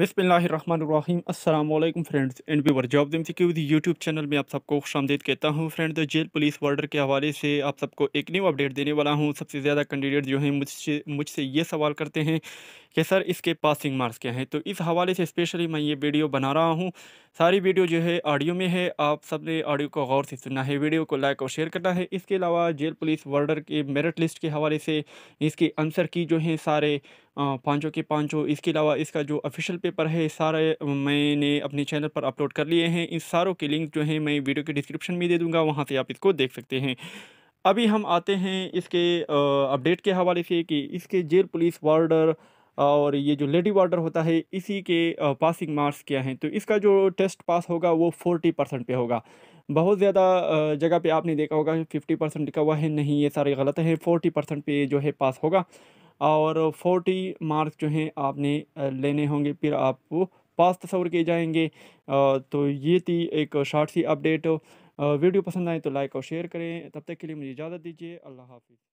वालेकुम friends and viewer job दिमती के यूट्यूब चैनल में आप सबको खुश आमदेद कहता हूँ friend the jail police warder के हवाले से आप सबको एक न्यू अपडेट देने वाला हूँ सबसे ज़्यादा कैंडिडेट जो हैं मुझसे मुझसे ये सवाल करते हैं कि सर इसके पासिंग मार्क्स क्या हैं तो इस हवाले से स्पेशली मैं ये वीडियो बना रहा हूँ सारी वीडियो जो है ऑडियो में है आप सबने ऑडियो को गौर से सुनना है वीडियो को लाइक और शेयर करना है इसके अलावा जेल पुलिस वर्डर के मेरिट लिस्ट के हवाले से इसके आंसर की जो है सारे पाँचों के पाँचों इसके अलावा इसका जो ऑफिशियल पेपर है सारे मैंने अपने चैनल पर अपलोड कर लिए हैं इन सारों के लिंक जो हैं मैं वीडियो के डिस्क्रिप्शन में दे दूँगा वहाँ से आप इसको देख सकते हैं अभी हम आते हैं इसके अपडेट के हवाले से कि इसके जेल पुलिस वार्डर और ये जो लेडी वार्डर होता है इसी के पासिंग मार्क्स क्या हैं तो इसका जो टेस्ट पास होगा वो फोर्टी परसेंट पर होगा बहुत ज़्यादा जगह पे आपने देखा होगा फिफ्टी परसेंट लिखा हुआ है नहीं ये सारे गलत है फोर्टी परसेंट पर जो है पास होगा और फोर्टी मार्क्स जो हैं आपने लेने होंगे फिर आप पास तस्वर किए जाएंगे तो ये थी एक शार्ट सी अपडेट वीडियो पसंद आए तो लाइक और शेयर करें तब तक के लिए मुझे इजाज़त दीजिए अल्लाह हाफिज़